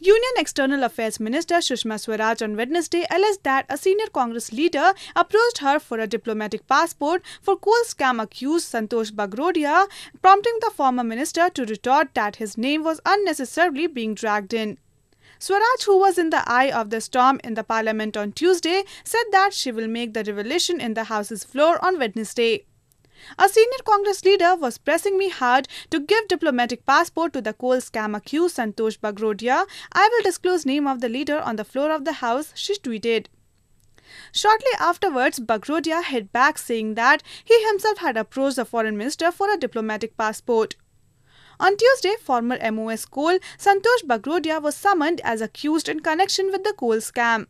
Union External Affairs Minister Sushma Swaraj on Wednesday alleged that a senior Congress leader approached her for a diplomatic passport for coal scam accused Santosh Bagrodia, prompting the former minister to retort that his name was unnecessarily being dragged in. Swaraj, who was in the eye of the storm in the parliament on Tuesday, said that she will make the revelation in the House's floor on Wednesday. A senior Congress leader was pressing me hard to give diplomatic passport to the coal scam accused Santosh Bagrodia. I will disclose name of the leader on the floor of the house, she tweeted. Shortly afterwards, Bagrodia hit back saying that he himself had approached the foreign minister for a diplomatic passport. On Tuesday, former MOS coal Santosh Bagrodia was summoned as accused in connection with the coal scam.